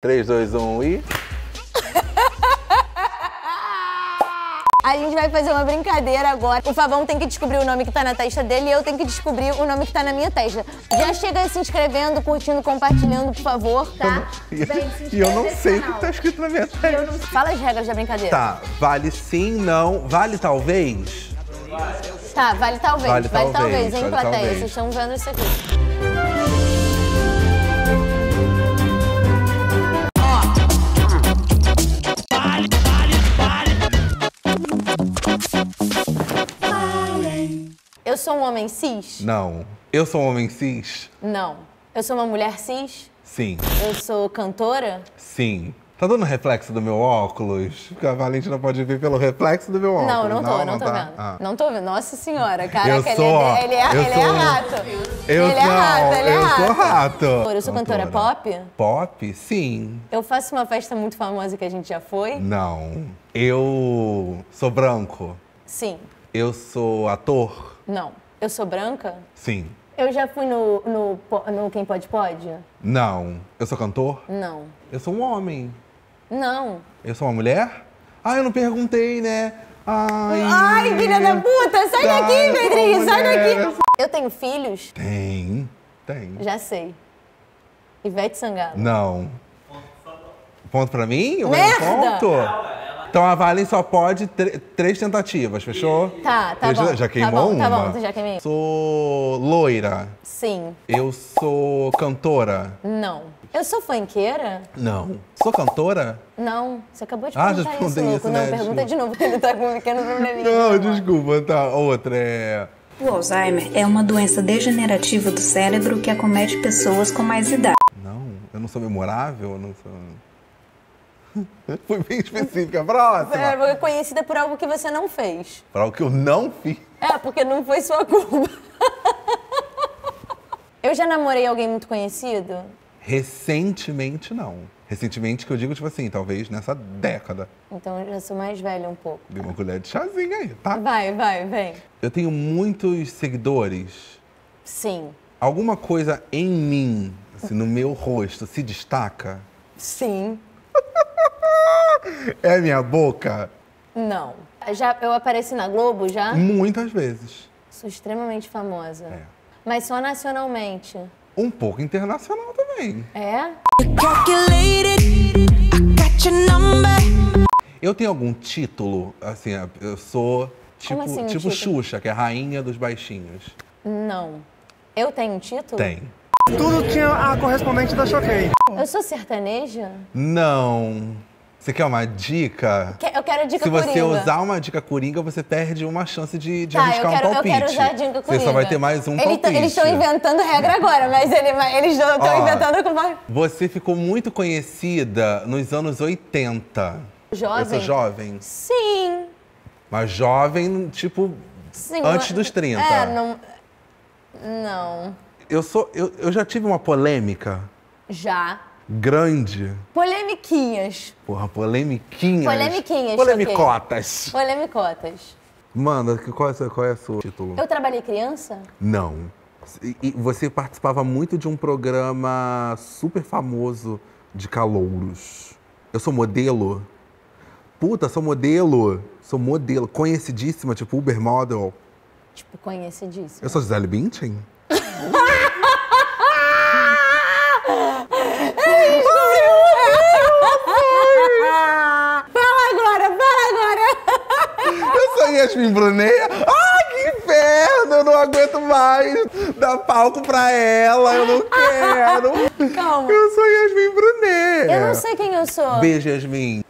3, 2, 1 e. A gente vai fazer uma brincadeira agora. O Favão tem que descobrir o nome que tá na testa dele e eu tenho que descobrir o nome que tá na minha testa. Já chega se inscrevendo, curtindo, compartilhando, por favor, tá? e eu não sei o que tá escrito na minha testa. Não... Fala as regras da brincadeira. Tá, vale sim, não. Vale talvez? Tá, vale talvez. Vale, vale talvez, talvez, hein, vale, plateia? Talvez. Vocês estão vendo isso aqui. Eu sou um homem cis? Não. Eu sou um homem cis? Não. Eu sou uma mulher cis? Sim. Eu sou cantora? Sim. Tá dando reflexo do meu óculos? Porque a Valentina pode ver pelo reflexo do meu óculos. Não, não tô, não, não, não tô tá. vendo. Ah. Não tô vendo. Nossa senhora, caraca, eu sou, ele, é, ele, é, ele sou, é rato. Eu ele sou, é, é rato, ele é rato. Eu sou rato. Eu sou cantora. É cantora pop? Pop? Sim. Eu faço uma festa muito famosa que a gente já foi? Não. Eu sou branco? Sim. Eu sou ator? Não. Eu sou branca? Sim. Eu já fui no, no, no Quem Pode Pode? Não. Eu sou cantor? Não. Eu sou um homem? Não. Eu sou uma mulher? Ah, eu não perguntei, né? Ai, Ai filha da puta! Sai tá, daqui, Beatriz! Sai daqui! Eu tenho filhos? Tem, tem. Já sei. Ivete Sangalo. Não. Ponto pra mim? Merda! Ponto? Então a Vale só pode três tentativas, fechou? Tá, tá bom. Já tá queimou tá bom, uma? Tá bom, tu já queimei. Sou loira. Sim. Eu sou cantora. Não. Eu sou funkeira? Não. Sou cantora? Não. Você acabou de perguntar ah, já isso, louco. Isso, né? Não, pergunta desculpa. de novo, ele tá com um pequeno probleminha. Não, desculpa, tá. Outra é... O Alzheimer é uma doença degenerativa do cérebro que acomete pessoas com mais idade. Não, eu não sou memorável, eu não sou... Foi bem específica. Próxima. É, conhecida por algo que você não fez. Por algo que eu não fiz. É, porque não foi sua culpa. eu já namorei alguém muito conhecido? Recentemente, não. Recentemente, que eu digo, tipo assim, talvez nessa década. Então eu já sou mais velha um pouco. Dei uma colher de chazinho aí, tá? Vai, vai, vem. Eu tenho muitos seguidores. Sim. Alguma coisa em mim, assim, no meu rosto, se destaca? Sim é minha boca? Não. Já, eu apareci na Globo já? Muitas vezes. Sou extremamente famosa. É. Mas só nacionalmente. Um pouco internacional também. É? Eu tenho algum título, assim, eu sou tipo, assim, tipo Xuxa, que é a rainha dos baixinhos. Não. Eu tenho um título? Tem. Tudo tinha a correspondente da Choquei. Eu sou sertaneja? Não. Você quer uma dica? Eu quero dica Se você coringa. usar uma dica coringa, você perde uma chance de, de tá, arriscar quero, um palpite. Eu quero usar a dica coringa. Você só vai ter mais um ele palpite. Eles estão inventando regra agora, mas ele, eles estão inventando com Você ficou muito conhecida nos anos 80. Jovem? Eu sou jovem? Sim. Mas jovem, tipo, Sim, antes mas... dos 30. É, não. Não. Eu, sou, eu, eu já tive uma polêmica. Já grande. Polemiquinhas. Porra, polemiquinhas. Polemiquinhas. Polemicotas. Okay. Polemicotas. Manda, qual é, seu, qual é o seu título? Eu trabalhei criança? Não. E você participava muito de um programa super famoso de calouros. Eu sou modelo. Puta, sou modelo. Sou modelo. Conhecidíssima, tipo Uber Model. Tipo, conhecidíssima. Eu sou Gisele Bündchen? Yasmin Brunet. Ai, que inferno! Eu não aguento mais dar palco pra ela. Eu não quero. Calma. Eu sou Yasmin Brunet. Eu não sei quem eu sou. Beijo, Yasmin.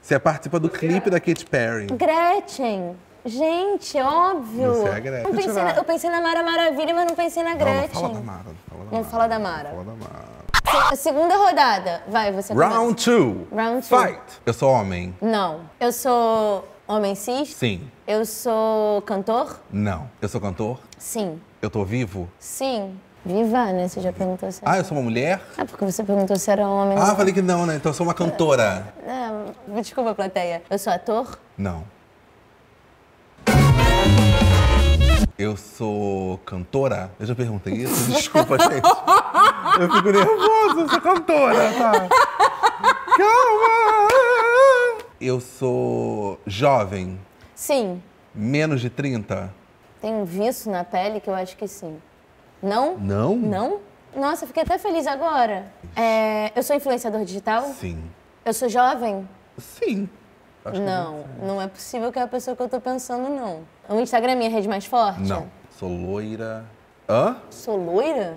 Você participa do clipe da Katy Perry. Gretchen. Gente, óbvio. Você é a Gretchen. Não pensei na, eu pensei na Mara Maravilha, mas não pensei na Gretchen. Não, não fala da Mara. Não fala da Mara. Não fala da Mara. segunda rodada. Vai, você Round começa. two. Round two. Fight. Eu sou homem? Não. Eu sou homem cis? Sim. Eu sou cantor? Não. Eu sou cantor? Sim. Eu tô vivo? Sim. Viva, né? Você já perguntou se. Ah, eu sou uma mulher? Ah, porque você perguntou se era homem. Ah, falei que não, né? Então eu sou uma cantora. Não, desculpa, plateia. Eu sou ator? Não. Eu sou cantora? Eu já perguntei isso? Desculpa, gente. Eu fico nervosa, eu sou cantora, tá? Calma! eu sou jovem? Sim. Menos de 30? Tem um vício na pele que eu acho que sim. Não? Não? Não? Nossa, fiquei até feliz agora. É, eu sou influenciador digital? Sim. Eu sou jovem? Sim. Acho é não, é não é possível que é a pessoa que eu tô pensando, não. O Instagram é minha rede mais forte? Não. Sou loira, Hã? Sou loira?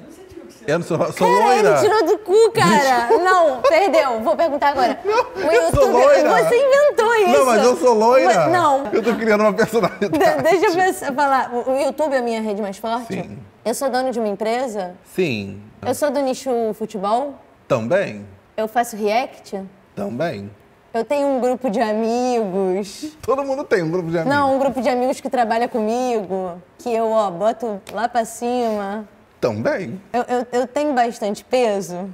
Eu não sou, sou cara, loira. ele tirou do cu, cara. Não, perdeu. Vou perguntar agora. Não, o eu sou loira. Você inventou isso. Não, mas eu sou loira. Não. Eu tô criando uma personalidade. De, deixa eu falar. O YouTube é a minha rede mais forte? Sim. Eu sou dono de uma empresa? Sim. Eu sou do nicho futebol? Também. Eu faço react? Também. Eu tenho um grupo de amigos. Todo mundo tem um grupo de amigos. Não, um grupo de amigos que trabalha comigo, que eu, ó, boto lá pra cima. Também. Eu, eu, eu tenho bastante peso.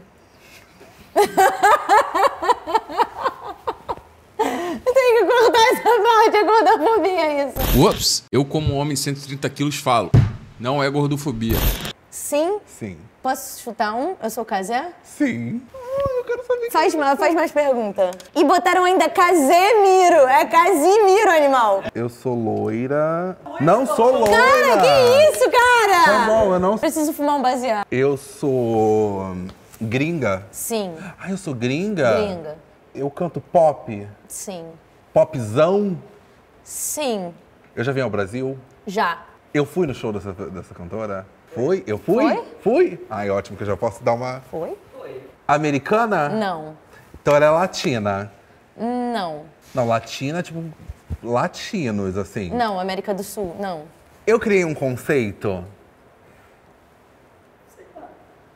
Tem que cortar essa parte, é gordofobia isso. Ups, eu como homem de 130 quilos falo, não é gordofobia. Sim? Sim. Posso chutar um? Eu sou casé? Sim. Faz faz mais pergunta. E botaram ainda Casemiro. É Casimiro, animal. Eu sou loira. Não sou loira. Cara, que isso, cara? Tá bom, eu não... Preciso fumar um baseado. Eu sou hum, gringa? Sim. Ah, eu sou gringa? Gringa. Eu canto pop? Sim. Popzão? Sim. Eu já vim ao Brasil? Já. Eu fui no show dessa, dessa cantora? Foi? Eu fui? Foi? Fui? Ai, ótimo que eu já posso dar uma... Foi? Americana? Não. Então era latina? Não. Não, latina, tipo, latinos, assim. Não, América do Sul, não. Eu criei um conceito?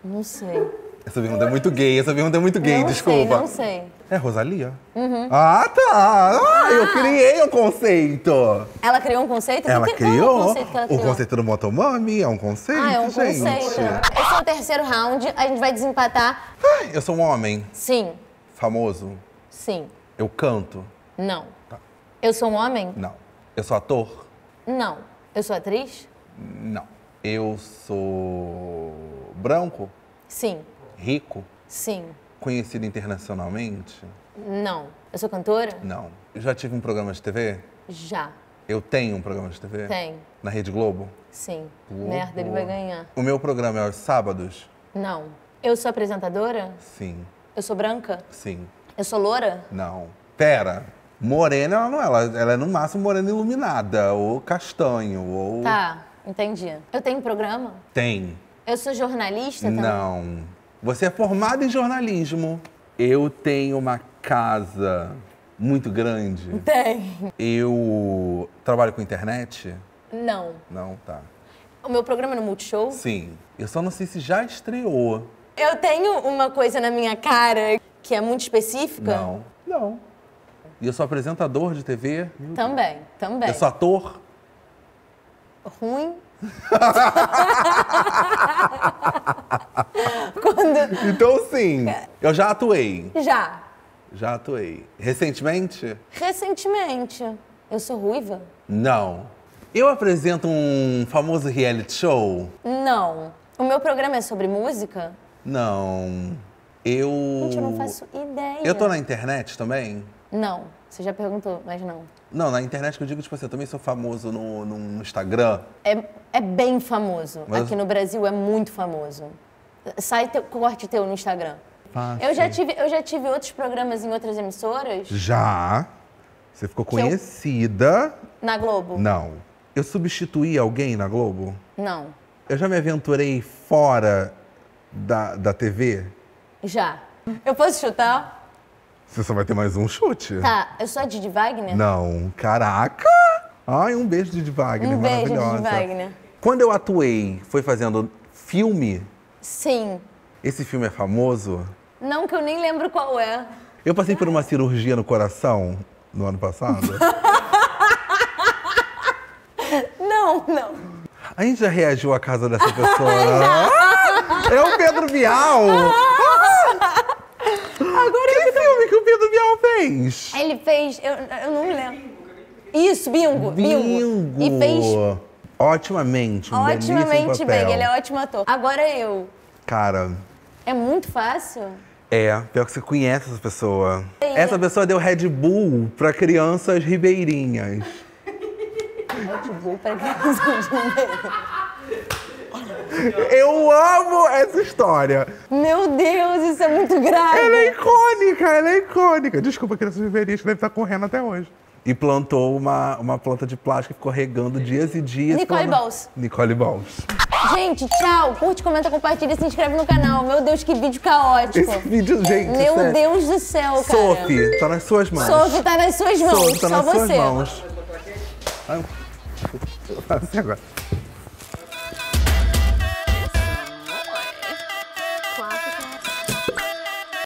Não sei. Essa pergunta é muito gay, essa pergunta é muito gay, não desculpa. Sei, não sei. É Rosalia. Uhum. Ah, tá! Ah, ah. eu criei o um conceito! Ela criou um conceito? Ela, criou. É o, conceito ela criou. o conceito do Motomami é um conceito, Ah, é um gente. conceito. Esse é o terceiro round, a gente vai desempatar. eu sou um homem? Sim. Famoso? Sim. Eu canto? Não. Tá. Eu sou um homem? Não. Eu sou ator? Não. Eu sou atriz? Não. Eu sou branco? Sim rico? Sim. Conhecida internacionalmente? Não. Eu sou cantora? Não. Já tive um programa de TV? Já. Eu tenho um programa de TV? Tem. Na Rede Globo? Sim. Merda, ele vai ganhar. O meu programa é aos sábados? Não. Eu sou apresentadora? Sim. Eu sou branca? Sim. Eu sou loura? Não. Pera, morena ela não é. Ela, ela é no máximo morena iluminada, ou castanho, ou. Tá, entendi. Eu tenho programa? Tem. Eu sou jornalista também? Não. Você é formado em jornalismo. Eu tenho uma casa muito grande. Tem. Eu trabalho com internet? Não. Não, tá. O meu programa é no Multishow? Sim. Eu só não sei se já estreou. Eu tenho uma coisa na minha cara que é muito específica? Não. Não. E eu sou apresentador de TV? Também, também. Eu sou ator? Ruim. então, sim, eu já atuei. Já. Já atuei. Recentemente? Recentemente. Eu sou ruiva? Não. Eu apresento um famoso reality show? Não. O meu programa é sobre música? Não. Eu. Gente, eu não faço ideia. Eu tô na internet também? Não. Você já perguntou, mas não. Não, na internet que eu digo, tipo assim, eu também sou famoso no, no Instagram. É, é bem famoso. Mas... Aqui no Brasil é muito famoso sai teu, corte teu no Instagram. Eu já, tive, eu já tive outros programas em outras emissoras. Já. Você ficou conhecida. Eu... Na Globo? Não. Eu substituí alguém na Globo? Não. Eu já me aventurei fora da, da TV? Já. Eu posso chutar? Você só vai ter mais um chute. Tá, eu sou a Didi Wagner? Não. Caraca! Ai, um beijo, Didi Wagner. Um beijo, Didi Wagner. Quando eu atuei, foi fazendo filme? Sim. Esse filme é famoso? Não, que eu nem lembro qual é. Eu passei por uma cirurgia no coração no ano passado. não, não. A gente já reagiu à casa dessa pessoa. Né? é o Pedro Bial! Agora que filme que o Pedro Bial fez? Ele fez. Eu, eu não me lembro. Isso, bingo, bingo. bingo. E fez. Otimamente, um Otimamente bem, ele é ótimo ator. Agora eu. Cara. É muito fácil? É, pior que você conhece essa pessoa. Essa pessoa deu Red Bull para crianças ribeirinhas. Red Bull para crianças ribeirinhas. Eu amo essa história. Meu Deus, isso é muito grave. Ela é icônica, ela é icônica. Desculpa, crianças ribeirinhas, deve estar correndo até hoje e plantou uma, uma planta de plástico e ficou regando dias e dias. Nicole falando... Balls. Nicole Balls. Gente, tchau. Curte, comenta, compartilha e se inscreve no canal. Meu Deus, que vídeo caótico. Esse vídeo, gente. Meu sério. Deus do céu, cara. Sophie, tá nas suas mãos. Sophie, tá nas suas mãos. Sophie, tá Só nas você. suas mãos. Vai agora.